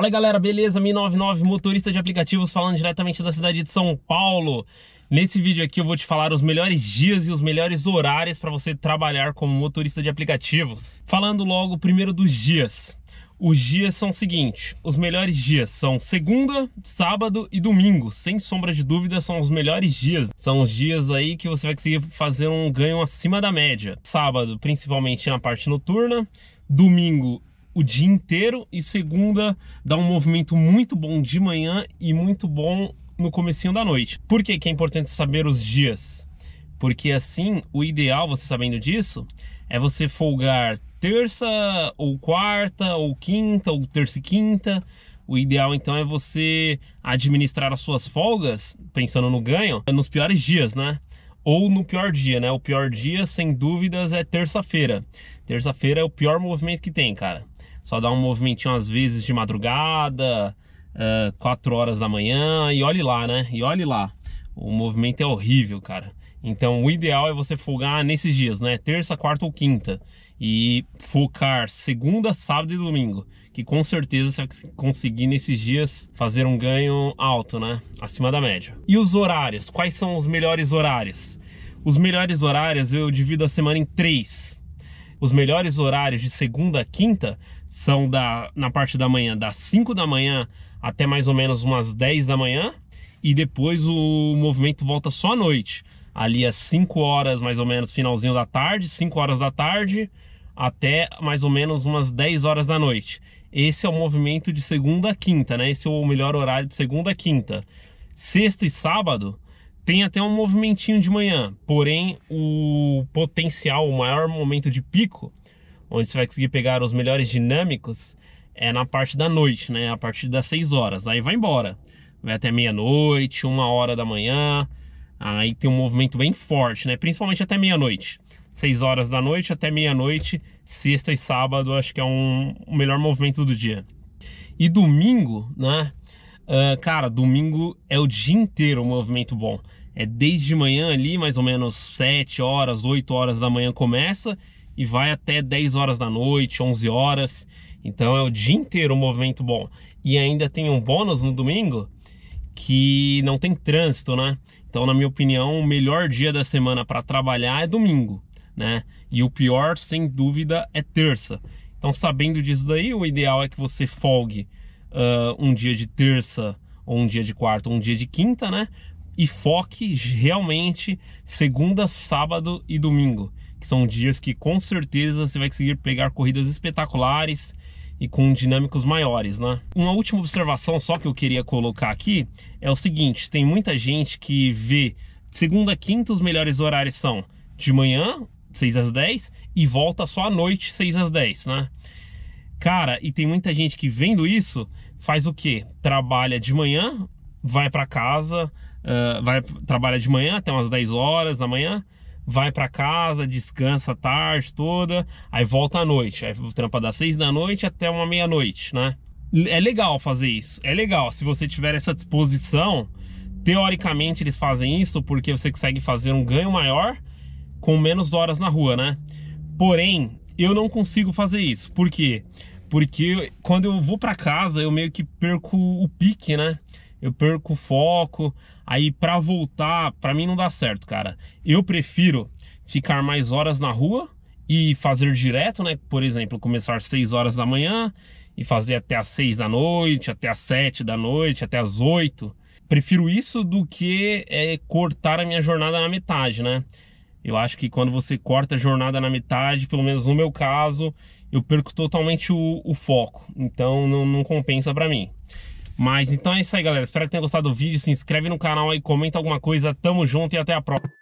Fala aí, galera, beleza? Mi99, motorista de aplicativos, falando diretamente da cidade de São Paulo. Nesse vídeo aqui eu vou te falar os melhores dias e os melhores horários para você trabalhar como motorista de aplicativos. Falando logo primeiro dos dias. Os dias são o seguinte, os melhores dias são segunda, sábado e domingo, sem sombra de dúvida são os melhores dias. São os dias aí que você vai conseguir fazer um ganho acima da média. Sábado, principalmente na parte noturna, domingo o dia inteiro e segunda dá um movimento muito bom de manhã e muito bom no comecinho da noite. Por que, que é importante saber os dias? Porque assim, o ideal, você sabendo disso, é você folgar terça ou quarta ou quinta ou terça e quinta. O ideal então é você administrar as suas folgas, pensando no ganho, nos piores dias, né? Ou no pior dia, né? O pior dia, sem dúvidas, é terça-feira. Terça-feira é o pior movimento que tem, cara só dá um movimentinho às vezes de madrugada, uh, eh, 4 horas da manhã, e olhe lá, né? E olhe lá. O movimento é horrível, cara. Então o ideal é você folgar nesses dias, né? Terça, quarta ou quinta. E focar segunda, sábado e domingo. Que com certeza você vai conseguir nesses dias fazer um ganho alto, né? Acima da média. E os horários? Quais são os melhores horários? Os melhores horários eu divido a semana em três. Os melhores horários de segunda a quinta são da, na parte da manhã, das 5 da manhã até mais ou menos umas 10 da manhã, e depois o movimento volta só à noite, ali às 5 horas mais ou menos, finalzinho da tarde, 5 horas da tarde até mais ou menos umas 10 horas da noite. Esse é o movimento de segunda a quinta, né? Esse é o melhor horário de segunda a quinta. Sexta e sábado, tem até um movimentinho de manhã, porém o potencial, o maior momento de pico onde você vai conseguir pegar os melhores dinâmicos, é na parte da noite, né? A partir das 6 horas. Aí vai embora. Vai até meia-noite, uma hora da manhã. Aí tem um movimento bem forte, né? Principalmente até meia-noite. 6 horas da noite até meia-noite, sexta e sábado, acho que é um, o melhor movimento do dia. E domingo, né? Uh, cara, domingo é o dia inteiro o um movimento bom. É desde manhã ali, mais ou menos 7 horas, 8 horas da manhã começa e vai até 10 horas da noite, 11 horas. Então é o dia inteiro um movimento bom. E ainda tem um bônus no domingo que não tem trânsito, né? Então, na minha opinião, o melhor dia da semana para trabalhar é domingo, né? E o pior, sem dúvida, é terça. Então, sabendo disso daí, o ideal é que você folgue uh, um dia de terça, ou um dia de quarta, ou um dia de quinta, né? e foque realmente segunda, sábado e domingo, que são dias que com certeza você vai conseguir pegar corridas espetaculares e com dinâmicos maiores, né? Uma última observação só que eu queria colocar aqui é o seguinte, tem muita gente que vê segunda, quinta os melhores horários são de manhã, 6 às 10 e volta só à noite, 6 às 10, né? Cara, e tem muita gente que vendo isso faz o quê? Trabalha de manhã, vai para casa, ah, vai trabalha de manhã até umas 10 horas da manhã, vai para casa, descansa a tarde toda, aí volta à noite, aí trampa das 6 da noite até uma meia-noite, né? É legal fazer isso, é legal se você tiver essa disposição. Teoricamente eles fazem isso porque você consegue fazer um ganho maior com menos horas na rua, né? Porém, eu não consigo fazer isso. Por quê? Porque quando eu vou para casa, eu meio que perco o pique, né? eu perco o foco, aí para voltar, para mim não dá certo, cara. Eu prefiro ficar mais horas na rua e fazer direto, né? Por exemplo, começar às 6 horas da manhã e fazer até às 6 da noite, até às 7 da noite, até às 8. Prefiro isso do que é, cortar a minha jornada na metade, né? Eu acho que quando você corta a jornada na metade, pelo menos no meu caso, eu perco totalmente o, o foco. Então não, não compensa para mim. Mas então é isso aí, galera. Espero que tenha gostado do vídeo. Se inscreve no canal aí, comenta alguma coisa. Tamo junto e até a próxima.